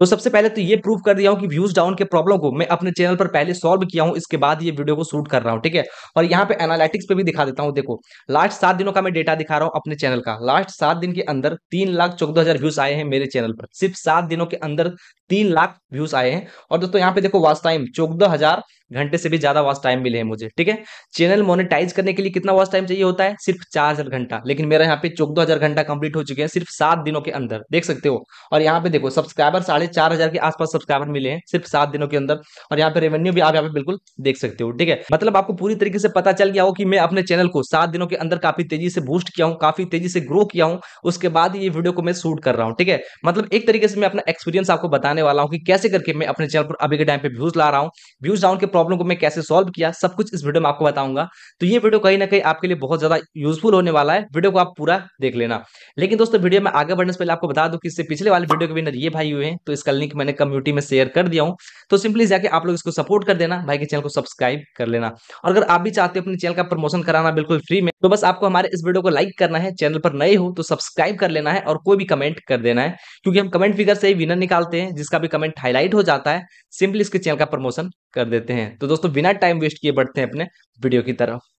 तो सबसे पहले तो ये प्रूव कर दिया हूं कि व्यूज डाउन के प्रॉब्लम को मैं अपने चैनल पर पहले सॉल्व किया हूं इसके बाद ये वीडियो को शूट कर रहा हूं ठीक है और यहाँ पे एनालिटिक्स पे भी दिखा देता हूं देखो लास्ट सात दिनों का मैं डेटा दिखा रहा हूं अपने चैनल का लास्ट सात दिन के अंदर तीन लाख चौदह हजार व्यूज आए हैं मेरे चैनल पर सिर्फ सात दिनों के अंदर तीन लाख व्यूज आए हैं और दोस्तों यहाँ पे देखो वास्ट टाइम चौदह हजार घंटे से भी ज्यादा वॉच टाइम मिले हैं मुझे ठीक है चैनल मोनेटाइज करने के लिए कितना वॉच टाइम चाहिए होता है सिर्फ चार हजार घंटा लेकिन मेरा यहाँ पे चौदह हजार घंटा कंप्लीट हो चुके हैं सिर्फ सात दिनों के अंदर देख सकते हो और यहाँ पे देखो सब्सक्राइबर साढ़े चार हजार के आसपास सब्सक्राइबर मिले हैं सिर्फ सात दिनों के अंदर और यहाँ पे रेवेन्यू भी आप यहाँ पे बिल्कुल देख सकते हो ठीक है मतलब आपको पूरी तरीके से पता चल गया हो कि मैं अपने चैनल को सात दिनों के अंदर काफी तेजी से बूस्ट किया हूँ काफी तेजी से ग्रो किया हूँ उसके बाद ये वीडियो को मैं शूट कर रहा हूँ ठीक है मतलब एक तरीके से मैं अपना एक्सपीरियंस आपको बताने वाला हूँ कि कैसे करके मैं अपने चैनल पर अभी के टाइम पे व्यूज ला रहा हूँ व्यूज डाउन के प्रॉब्लम को मैं कैसे सॉल्व किया सब कुछ इस वीडियो में आपको बताऊंगा तो ये वीडियो कहीं ना कहीं आपके लिए बहुत ज्यादा यूजफुल होने वाला है वीडियो को आप पूरा देख लेना लेकिन दोस्तों वीडियो में आगे बढ़ने से पहले आपको बता दूं कि इससे पिछले वाले वीडियो के विनर ये भाई हुए हैं तो इसका लिंक मैंने कम्युनिटी में शेयर कर दिया हूं तो सिंपली जाके आप लोग इसको सपोर्ट कर देना भाई के चैनल को सब्सक्राइब कर लेना और अगर आप भी चाहते हो अपने चैनल का प्रमोशन कराना बिल्कुल फ्री में तो बस आपको हमारे इस वीडियो को लाइक करना है चैनल पर नए हो तो सब्सक्राइब कर लेना है और कोई भी कमेंट कर देना है क्योंकि हम कमेंट फिगर से ही विनर निकालते हैं जिसका भी कमेंट हाईलाइट हो जाता है सिंपली इसके चैनल का प्रमोशन कर देते हैं तो दोस्तों बिना टाइम वेस्ट किए बढ़ते हैं अपने वीडियो की तरफ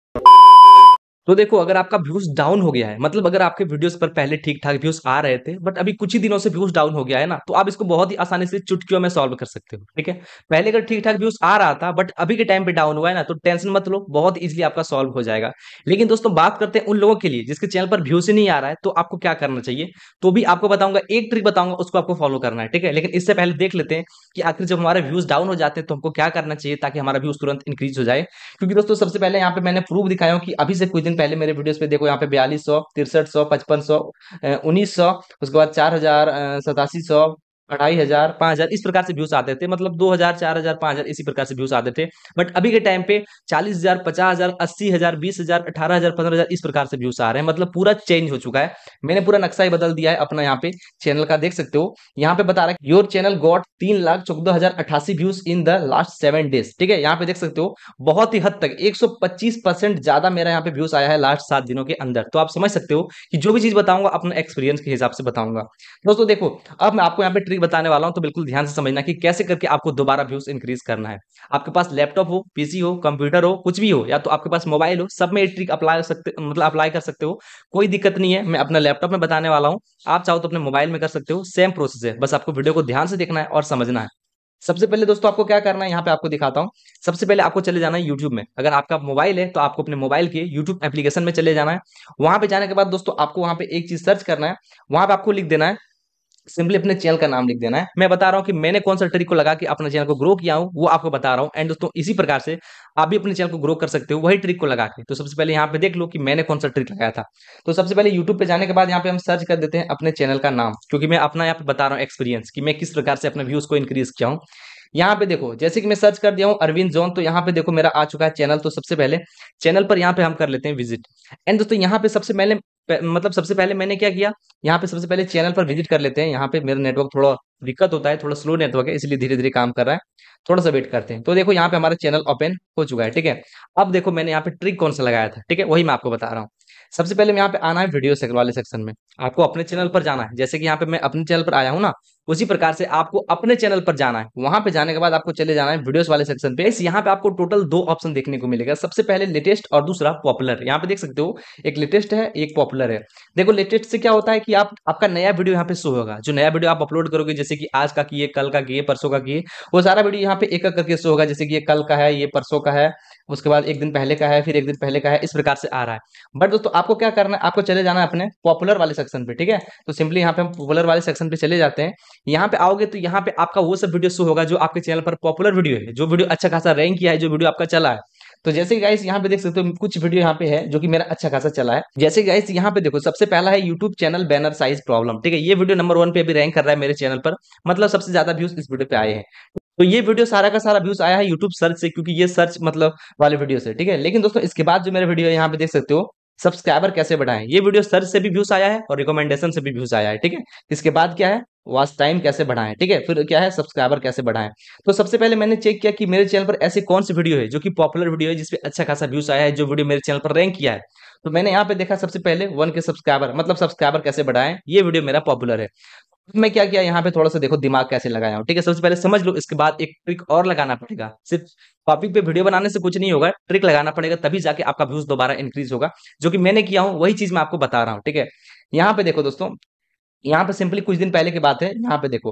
तो देखो अगर आपका व्यूज डाउन हो गया है मतलब अगर आपके वीडियोस पर पहले ठीक ठाक व्यूज आ रहे थे बट अभी कुछ ही दिनों से व्यूज डाउन हो गया है ना तो आप इसको बहुत ही आसानी से चुटकियों में सॉल्व कर सकते हो ठीक है पहले अगर ठीक ठाक व्यूज आ रहा था बट अभी के टाइम पे डाउन हुआ है ना तो टेंशन मत लो बहुत ईजिली आपका सॉल्व हो जाएगा लेकिन दोस्तों बात करते हैं उन लोगों के लिए जिसके चैनल पर व्यूज ही नहीं आ रहा है तो आपको क्या करना चाहिए तो भी आपको बताऊंगा एक ट्रिक बताऊंगा उसको आपको फॉलो करना है ठीक है लेकिन इससे पहले देख लेते हैं कि आखिर जब हमारे व्यूज डाउन हो जाते हैं तो हमको क्या करना चाहिए ताकि हमारा व्यूज तुरंत इंक्रीज हो जाए क्योंकि दोस्तों सबसे पहले यहाँ पे मैंने प्रूफ दिखाया कि अभी से कुछ दिन दिन पहले मेरे वीडियोस पे देखो यहाँ पे बयालीस सौ तिरसठ सौ पचपन सौ उन्नीस सौ उसके बाद चार हजार सतासी सौ अढ़ाई हजार पांच हजार इस प्रकार से व्यूज आते थे मतलब दो हजार चार हजार पांच हजार इसी प्रकार से व्यूज आते थे बट अभी के टाइम पे चालीस हजार पचास हजार अस्सी हजार बीस हजार अठारह हजार पंद्रह हजार इस प्रकार से व्यूज आ रहे हैं मतलब पूरा चेंज हो चुका है मैंने पूरा नक्शा ही बदल दिया है अपना यहाँ पे चैनल का देख सकते हो यहाँ पे बता रहा है योर चैनल गॉट तीन लाख चौदह हजार अठासी views in the last seven days ठीक है यहाँ पे देख सकते हो बहुत ही हद तक एक सौ पच्चीस परसेंट ज्यादा मेरा यहाँ पे व्यूज आया है लास्ट सात दिनों के अंदर तो आप समझ सकते हो कि जो भी चीज बताऊंगा अपना एक्सपीरियंस के हिसाब से बताऊंगा दोस्तों देखो अब मैं आपको यहाँ पे ट्रिक बताने वाला हूं तो बिल्कुल ध्यान से समझना कि कैसे करके आपको दोबारा व्यूज इंक्रीज करना है आपके पास लैपटॉप हो पीसी हो कंप्यूटर हो कुछ भी हो या तो आपके पास मोबाइल हो सब में ये ट्रिक अप्लाई सकते मतलब अप्लाई कर सकते हो कोई दिक्कत नहीं है मैं अपना लैपटॉप में बताने वाला हूँ आप चाहो तो अपने मोबाइल में कर सकते हो सेम प्रोसेस है बस आपको वीडियो को ध्यान से देखना है और समझना है सबसे पहले दोस्तों आपको क्या करना है यहाँ पे आपको दिखाता हूँ सबसे पहले आपको चले जाना है यूट्यूब में अगर आपका मोबाइल है तो आपको अपने मोबाइल के यूट्यूब एप्लीकेशन में चले जाना है वहां पे जाने के बाद दोस्तों आपको वहां पे एक चीज सर्च करना है वहां पे आपको लिख देना है सिंपली अपने चैनल का नाम लिख देना है मैं बता रहा हूँ कि मैंने कौन सा ट्रिक को लगा कि अपने चैनल को ग्रो किया हूँ वो आपको बता रहा हूँ एंड दोस्तों इसी प्रकार से आप भी अपने चैनल को ग्रो कर सकते हो वही ट्रिक को लगा के तो सबसे पहले यहाँ पे देख लो कि मैंने कौन सा ट्रिक लगाया था तो सबसे पहले यूट्यूब पे जाने के बाद यहाँ पे हम सर्च कर देते हैं अपने चैनल का नाम क्योंकि मैं अपना यहाँ पे बता रहा हूँ एक्सपीरियंस कि मैं किस प्रकार से अपने व्यूज को इंक्रीज किया हूँ यहाँ पे देखो जैसे कि मैं सर्च कर दिया हूँ अरविंद जोन तो यहाँ पे देखो मेरा आ चुका है चैनल तो सबसे पहले चैनल पर यहाँ पे हम कर लेते हैं विजिट एंड दोस्तों यहाँ पे सबसे पहले मतलब सबसे पहले मैंने क्या किया यहाँ पे सबसे पहले चैनल पर विजिट कर लेते हैं यहाँ पे मेरा नेटवर्क थोड़ा दिक्कत होता है थोड़ा स्लो नेटवर्क है इसलिए धीरे धीरे काम कर रहा है थोड़ा सा वेट करते हैं तो देखो यहाँ पे हमारा चैनल ओपन हो चुका है ठीक है अब देखो मैंने यहाँ पे ट्रिक कौन सा लगाया था ठीक है वही मैं आपको बता रहा हूँ सबसे पहले मैं यहाँ पे आना है वीडियो वाले सेक्शन में आपको अपने चैनल पर जाना है जैसे कि यहाँ पे मैं अपने चैनल पर आया हूँ ना उसी प्रकार से आपको अपने चैनल पर जाना है वहां पे जाने के बाद आपको चले जाना है वीडियोस वाले सेक्शन पे इस यहाँ पे आपको टोटल दो ऑप्शन देखने को मिलेगा सबसे पहले लेटेस्ट और दूसरा पॉपुलर यहाँ पे देख सकते हो एक लेटेस्ट है एक पॉपुलर है देखो लेटेस्ट से क्या होता है कि आप आपका नया वीडियो यहाँ पे शो होगा जो नया वीडियो आप अपलोड करोगे जैसे कि आज का किए कल का किए परसों का किए वो सारा वीडियो यहाँ पे एक एक करके शो होगा जैसे कि ये कल का है ये परसों का है उसके बाद एक दिन पहले का है फिर एक दिन पहले का है इस प्रकार से आ रहा है बट दोस्तों आपको क्या करना है आपको चले जाना है अपने पॉपुलर वाले सेक्शन पे ठीक है तो सिंपली यहाँ पे हम पॉपुलर वाले सेक्शन पे चले जाते हैं यहाँ पे आओगे तो यहाँ पे आपका वो सब वीडियो शो होगा जो आपके चैनल पर पॉपुलर वीडियो है जो वीडियो अच्छा खासा रैंक किया है जो वीडियो आपका चला है तो जैसे कि गाइस यहाँ पे देख सकते हो कुछ वीडियो यहाँ पे है जो कि मेरा अच्छा खासा चला है जैसे कि गाइस यहाँ पे देखो सबसे पहला है YouTube channel banner size problem ठीक है ये वीडियो नंबर वन पे अभी रैंक कर रहा है मेरे चैनल पर मतलब सबसे ज्यादा व्यूज इस वीडियो पे आए हैं तो ये वीडियो सारा का सारा व्यूज आया है यूट्यूब सर्च से क्योंकि ये सर्च मतलब वाले वीडियो से ठीक है लेकिन दोस्तों इसके बाद जो मेरे वीडियो है यहाँ पे देख सकते हो सब्सक्राइबर कैसे बढ़ाएं ये वीडियो सर्च से भी व्यूज आया है और रिकमेंडेशन से भी व्यूज आया है ठीक है इसके बाद क्या है वॉच टाइम कैसे बढ़ाएं ठीक है फिर क्या है सब्सक्राइबर कैसे बढ़ाएं तो सबसे पहले मैंने चेक किया कि मेरे चैनल पर ऐसी कौन सी वीडियो है जो कि पॉपुलर वीडियो है जिसपे अच्छा खासा व्यूज आया है जो वीडियो मेरे चैनल पर रैंक किया है तो मैंने यहाँ पे देखा सबसे पहले वन के सब्सक्राइबर मतलब सब्सक्राइबर कैसे बढ़ाएं ये वीडियो मेरा पॉपुलर है मैं क्या किया यहाँ पे थोड़ा सा देखो दिमाग कैसे लगाया हूँ ठीक है सबसे पहले समझ लो इसके बाद एक ट्रिक और लगाना पड़ेगा सिर्फ टॉपिक पे वीडियो बनाने से कुछ नहीं होगा ट्रिक लगाना पड़ेगा तभी जाके आपका व्यूज दोबारा इंक्रीज होगा जो कि मैंने किया हूँ वही चीज मैं आपको बता रहा हूँ ठीक है यहाँ पे देखो दोस्तों यहाँ पे सिंपली कुछ दिन पहले की बात है यहाँ पे देखो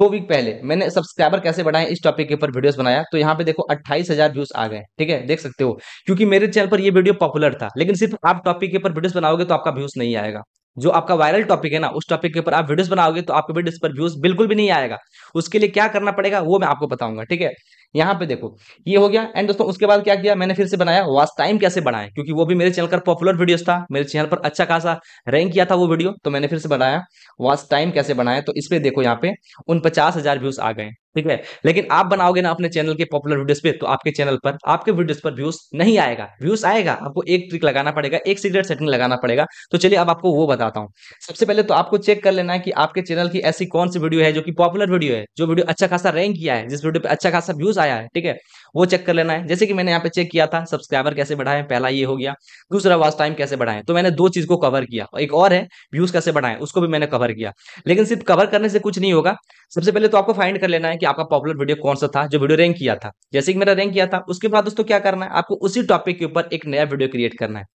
दो वीक पहले मैंने सब्सक्राइबर कैसे बढ़ाए इस टॉपिक के ऊपर वीडियोस बनाया तो यहाँ पे देखो अट्ठाईस हजार व्यूज आ गए ठीक है देख सकते हो क्योंकि मेरे चैनल पर ये वीडियो पॉपुलर था लेकिन सिर्फ आप टॉपिक के ऊपर वीडियोस बनाओगे तो आपका व्यूज नहीं आएगा जो आपका वायरल टॉपिक है ना उस टॉपिक के ऊपर आप वीडियोस बनाओगे तो आपके वीडियोस पर व्यूज बिल्कुल भी नहीं आएगा उसके लिए क्या करना पड़ेगा वो मैं आपको बताऊंगा ठीक है यहाँ पे देखो ये हो गया एंड दोस्तों उसके बाद क्या किया मैंने फिर से बनाया वास्ट टाइम कैसे बनाए क्योंकि वो भी मेरे चैनल का पॉपुलर वीडियोस था मेरे चैनल पर अच्छा खासा रैंक किया था वो वीडियो तो मैंने फिर से बनाया वास्ट टाइम कैसे बनाया तो इस पर देखो यहाँ पे उन पचास व्यूज आ गए ठीक है लेकिन आप बनाओगे ना अपने चैनल के पॉपुलर वीडियोस पे तो आपके चैनल पर आपके वीडियोस पर व्यूज नहीं आएगा व्यूज आएगा आपको एक ट्रिक लगाना पड़ेगा एक सीक्रेट सेटिंग लगाना पड़ेगा तो चलिए अब आपको वो बताता हूँ सबसे पहले तो आपको चेक कर लेना है कि आपके चैनल की ऐसी कौन सी वीडियो है जो की पॉपुलर वीडियो है जो वीडियो अच्छा खासा रैंक किया है जिस वीडियो पर अच्छा खासा व्यूज आया है ठीक है वो चेक कर लेना है जैसे कि मैंने यहाँ पे चेक किया था सब्सक्राइबर कैसे बढ़ाए पहला ये हो गया दूसरा वॉस टाइम कैसे बढ़ाएं तो मैंने दो चीज को कवर किया एक और है व्यूज कैसे बढ़ाएं उसको भी मैंने कवर किया लेकिन सिर्फ कवर करने से कुछ नहीं होगा सबसे पहले तो आपको फाइंड कर लेना है कि आपका पॉपुलर वीडियो कौन सा था जो वीडियो रैंक किया था जैसे कि मेरा रैंक किया था उसके बाद दोस्तों क्या करना है आपको उसी टॉपिक के ऊपर एक नया वीडियो क्रिएट करना है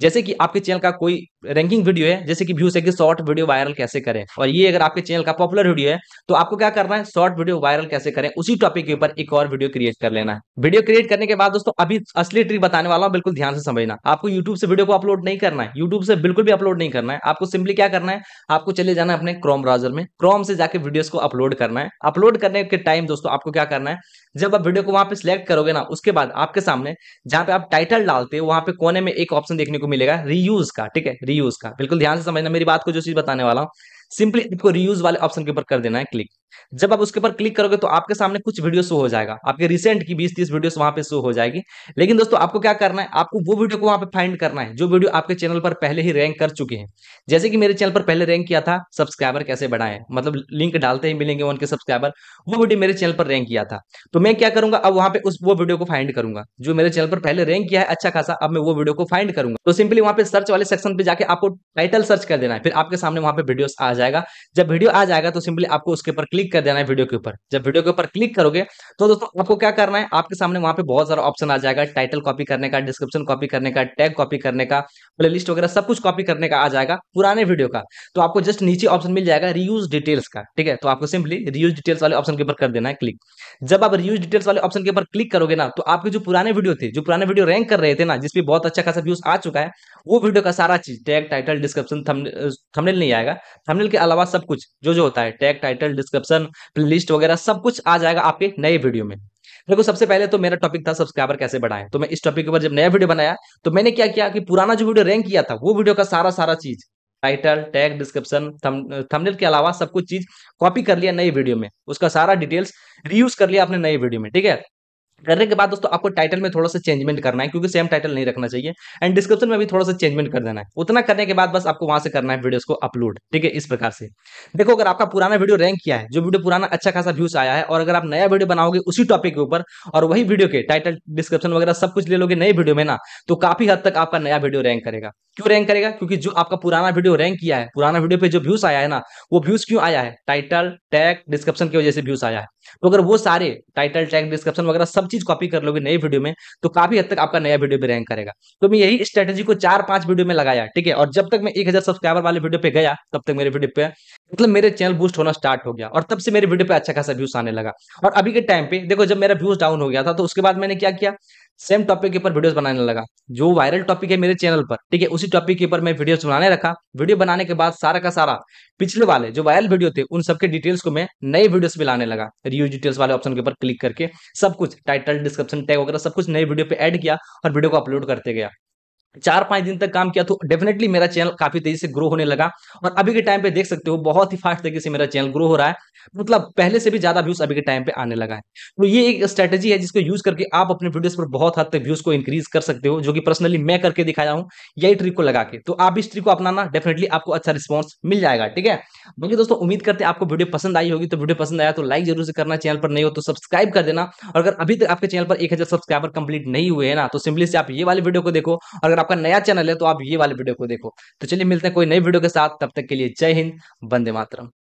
जैसे कि आपके चैनल का कोई रैंकिंग वीडियो है जैसे कि व्यूज है कि शॉर्ट वीडियो वायरल कैसे करें और ये अगर आपके चैनल का पॉपुलर वीडियो है तो आपको क्या करना है शॉर्ट वीडियो वायरल कैसे करें उसी टॉपिक के ऊपर एक और वीडियो क्रिएट कर लेना है वीडियो क्रिएट करने के बाद दोस्तों अभी असली ट्रिक बताने वाला हूँ बिल्कुल ध्यान से समझना आपको यूट्यूब से वीडियो को अपलोड नहीं करना है यूट्यूब से बिल्कुल भी अपलोड नहीं करना है आपको सिंपली क्या करना है आपको चले जाना है अपने क्रोम ब्राउजर में क्रोम से जाकर वीडियोस को अपलोड करना है अपलोड करने के टाइम दोस्तों आपको क्या करना है जब आप वीडियो को वहां पे सिलेक्ट करोगे ना उसके बाद आपके सामने जहां पे आप टाइटल डालते हो वहां पे कोने में एक ऑप्शन देखने को मिलेगा रीयूज का ठीक है रीयूज का बिल्कुल ध्यान से समझना मेरी बात को जो चीज बताने वाला हूँ सिंपली आपको रीयूज वाले ऑप्शन के ऊपर कर देना है क्लिक जब आप उसके ऊपर क्लिक करोगे तो आपके सामने कुछ वीडियो शो हो जाएगा आपके रिसेंट की बीस तीस वीडियोस वहां पे शो हो जाएगी लेकिन दोस्तों आपको क्या करना है आपको वो वीडियो को वहां पे फाइंड करना है जो वीडियो आपके चैनल पर पहले ही रैंक कर चुके हैं जैसे कि मेरे चैनल पर पहले रैंक किया था सब्सक्राइबर कैसे बढ़ाए मतलब लिंक डालते ही मिलेंगे उनके सब्सक्राइबर वो वीडियो मेरे चैनल पर रैंक किया था तो मैं क्या करूंगा अब वहां पे उस वो वीडियो को फाइंड करूंगा जो मेरे चैनल पर पहले रैंक किया है अच्छा खासा अब मैं वो वीडियो को फाइंड करूंगा तो सिंपली वहां पर सर्च वाले सेक्शन पर जाकर आपको टाइटल सर्च कर देना है फिर आपके सामने वहां पर वीडियो आ जाएगा जब वीडियो आ जाएगा तो सिंपली आपको उसके ऊपर क्लिक क्लिक कर देना है वीडियो के ऊपर जब वीडियो के ऊपर क्लिक करोगे तो दोस्तों आपको क्या करना है आपके सामने वहां पे बहुत सारा ऑप्शन आ जाएगा टाइटल कॉपी करने का डिस्क्रिप्शन कॉपी करने का टैग कॉपी करने का प्ले वगैरह सब कुछ कॉपी करने का आ जाएगा पुराने वीडियो का तो आपको जस्ट नीचे ऑप्शन मिल जाएगा रियूज डिटेल्स का ठीक है तो आपको सिंपली रियूज डिटेल्स वाले ऑप्शन के ऊपर कर देना है क्लिक जब आप रियूज डिटेल्स वाले ऑप्शन के ऊपर क्लिक करोगे ना तो आपके जो पुराने वीडियो थे जो पुराने वीडियो रैंक कर रहे थे ना जिसपे बहुत अच्छा खासा व्यूज आ चुका है वो वीडियो का सारा चीज टैग टाइटल डिस्क्रिप्शन थमनेल नहीं आएगा थमनेल के अलावा सब कुछ जो जो होता है tag title description option playlist वगैरह सब कुछ आ जाएगा आपके नए वीडियो में देखो सबसे पहले तो मेरा टॉपिक था सब्सक्राइबर कैसे बढ़ाएं तो मैं इस टॉपिक के ऊपर जब नया वीडियो बनाया तो मैंने क्या किया कि पुराना जो वीडियो रैंक किया था वो वीडियो का सारा सारा चीज टाइटल टैग डिस्क्रिप्शन थंबनेल के अलावा सब कुछ चीज कॉपी कर लिया नई वीडियो में उसका सारा डिटेल्स रीयूज कर लिया अपने नई वीडियो में ठीक है करने के बाद दोस्तों आपको टाइटल में थोड़ा सा चेंजमेंट करना है क्योंकि सेम टाइटल नहीं रखना चाहिए एंड डिस्क्रिप्शन में भी थोड़ा सा चेंजमेंट कर देना है उतना करने के बाद बस आपको वहां से करना है वीडियोस को अपलोड ठीक है इस प्रकार से देखो अगर आपका पुराना वीडियो रैंक किया है जो वीडियो पुराना अच्छा खासा व्यूज आया है और अगर आप नया वीडियो बनाओगे उसी टॉपिक के ऊपर और वही वीडियो के टाइटल डिस्क्रिप्शन वगैरह सब कुछ ले लोगे नए वीडियो में ना तो काफी हद तक आपका नया वीडियो रैंक करेगा क्यों रैंक करेगा क्योंकि जो आपका पुराना वीडियो रैंक किया है पुराना वीडियो पे जो व्यूज आया है ना वो व्यूज क्यों आया है टाइटल टैग डिस्क्रिप्शन की वजह से व्यूज आया है तो अगर वो सारे टाइटल टैग डिस्क्रिप्शन वगैरह सब चीज कॉपी कर लोगे नई वीडियो में तो काफी हद तक आपका नया वीडियो भी रैंक करेगा तो मैं यही स्ट्रेटेजी को चार पांच वीडियो में लगाया ठीक है और जब तक मैं एक हजार सब्सक्राइबर वाले वीडियो पे गया तब तक मेरे वीडियो पे मतलब मेरे चैनल बूस्ट होना स्टार्ट हो गया और तब से मेरे वीडियो पे अच्छा खासा व्यूज आने लगा और अभी के टाइम पे देखो जब मेरा व्यूज डाउन हो गया था तो उसके बाद मैंने क्या किया सेम टॉपिक के ऊपर वीडियोस बनाने लगा जो वायरल टॉपिक है मेरे चैनल पर ठीक है उसी टॉपिक के ऊपर मैं वीडियोस बनाने रखा वीडियो बनाने के बाद सारा का सारा पिछले वाले जो वायरल वीडियो थे उन सबके डिटेल्स को मैं नए वीडियोस में लाने लगा रिव्यू डिटेल्स वाले ऑप्शन के ऊपर क्लिक करके सब कुछ टाइटल डिस्क्रिप्शन टैग वगैरह सब कुछ नए वीडियो पे एड किया और वीडियो को अपलोड करते गया चार पांच दिन तक काम किया तो डेफिनेटली मेरा चैनल काफी तेजी से ग्रो होने लगा और अभी के टाइम पे देख सकते हो बहुत ही फास्ट तरीके से मेरा चैनल ग्रो हो रहा है मतलब पहले से भी ज्यादा व्यूज अभी के टाइम पे आने लगा है तो ये एक स्ट्रेटेजी है जिसको यूज करके आप अपने वीडियोस पर बहुत हद तक व्यूज को इंक्रीज कर सकते हो जो कि पर्सनली मैं करके दिखाया हूँ यही ट्रिक को लगा के तो आप इस ट्रिक को अपनाना डेफिनेटली आपको अच्छा रिस्पॉन्स मिल जाएगा ठीक है बाकी दोस्तों उम्मीद करते आपको वीडियो पसंद आई होगी तो वीडियो पसंद आया तो लाइक जरूर से करना चैनल पर नहीं हो तो सब्सक्राइब कर देना और अगर अभी तक आपके चैनल पर एक सब्सक्राइबर कंप्लीट नहीं हुए हैं ना तो सिंपली से आप ये वाले वीडियो को देखो और आपका नया चैनल है तो आप ये वाले वीडियो को देखो तो चलिए मिलते हैं कोई नई वीडियो के साथ तब तक के लिए जय हिंद बंदे मातरम